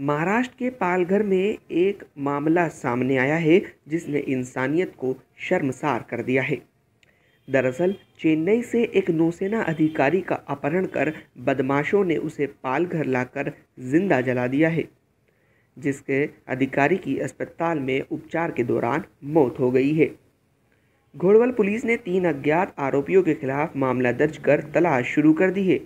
महाराष्ट्र के पालघर में एक मामला सामने आया है जिसने इंसानियत को शर्मसार कर दिया है दरअसल चेन्नई से एक नौसेना अधिकारी का अपहरण कर बदमाशों ने उसे पालघर लाकर जिंदा जला दिया है जिसके अधिकारी की अस्पताल में उपचार के दौरान मौत हो गई है घोड़वल पुलिस ने तीन अज्ञात आरोपियों के खिलाफ मामला दर्ज कर तलाश शुरू कर दी है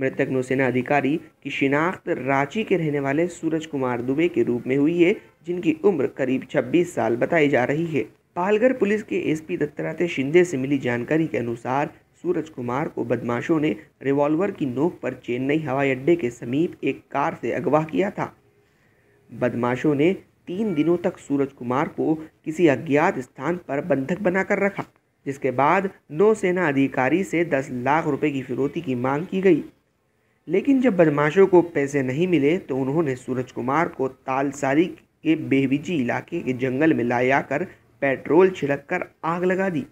मृतक नौसेना अधिकारी की शिनाख्त रांची के रहने वाले सूरज कुमार दुबे के रूप में हुई है जिनकी उम्र करीब 26 साल बताई जा रही है पालघर पुलिस के एसपी दत्तात्रेय शिंदे से मिली जानकारी के अनुसार सूरज कुमार को बदमाशों ने रिवॉल्वर की नोक पर चेन्नई हवाई अड्डे के समीप एक कार से अगवा किया था बदमाशों ने तीन दिनों तक सूरज कुमार को किसी अज्ञात स्थान पर बंधक बनाकर रखा जिसके बाद नौसेना अधिकारी से दस लाख रुपए की फिरौती की मांग की गई लेकिन जब बदमाशों को पैसे नहीं मिले तो उन्होंने सूरज कुमार को तालसारी के बेहबिजी इलाके के जंगल में लाया कर पेट्रोल छिड़क कर आग लगा दी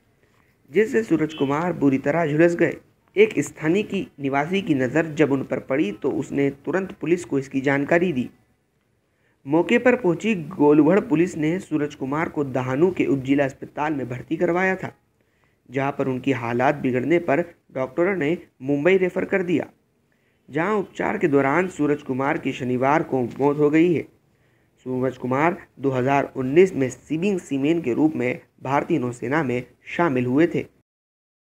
जिससे सूरज कुमार बुरी तरह झुलस गए एक स्थानीय की निवासी की नज़र जब उन पर पड़ी तो उसने तुरंत पुलिस को इसकी जानकारी दी मौके पर पहुंची गोलगढ़ पुलिस ने सूरज कुमार को दहानू के उपजिला अस्पताल में भर्ती करवाया था जहां पर उनकी हालात बिगड़ने पर डॉक्टरों ने मुंबई रेफर कर दिया जहां उपचार के दौरान सूरज कुमार की शनिवार को मौत हो गई है सूरज कुमार 2019 में सिबिंग सीमेन के रूप में भारतीय नौसेना में शामिल हुए थे